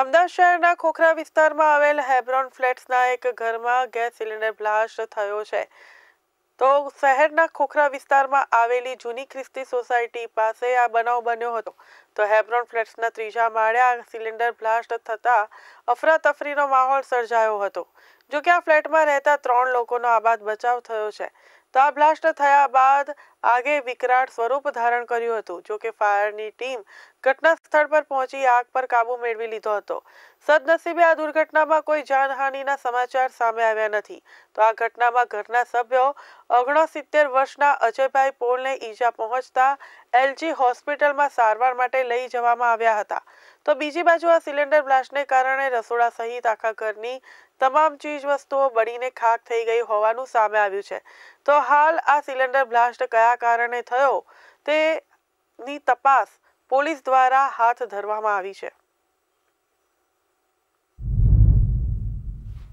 અમદાવાદ શહેરના ખોખરા વિસ્તારમાં આવેલ હેબ્રોન ફ્લેટ્સના એક ઘરમાં ગેસ સિલિન્ડર બ્લાસ્ટ થયો છે તો શહેરના ખોખરા વિસ્તારમાં આવેલી જૂની ખ્રિસ્તી સોસાયટી પાસે આ બનાવ બન્યો હતો તો હેબ્રોન ફ્લેટ્સના ત્રીજા માળે આ સિલિન્ડર બ્લાસ્ટ થતાં અફરાતફરીનો માહોલ સર્જાયો હતો જો કે આ ફ્લેટમાં રહેતા ત્રણ લોકોનો આબાદ બચાવ થયો છે તો આ બ્લાસ્ટ થયા બાદ આગે વિકરાળ સ્વરૂપ ધારણ કર્યું હતું જો કે ફાયરની ટીમ ઘટના સ્થળ પર પહોંચી આગ પર કાબૂ મેળવી લીધો હતો સદનસીબે આ દુર્ઘટનામાં કોઈ જાનહાનિનો સમાચાર સામે આવ્યા નથી તો આ ઘટનામાં ઘરના સભ્યો 69 વર્ષના અજયભાઈ પો ール ને ઈજા પહોંચતા એલજી હોસ્પિટલમાં સારવાર માટે લઈ જવામાં આવ્યા હતા તો બીજી બાજુ આ સિલિન્ડર blasts ને કારણે રસોડા સહિત આખા ઘરની તમામ ચીજવસ્તુઓ બડીને ખાખ થઈ ગઈ હોવાનું સામે આવ્યું છે તો હાલ આ સિલિન્ડર blast કયા કારણે થયો તે ની તપાસ પોલીસ દ્વારા હાથ ધરવામાં આવી છે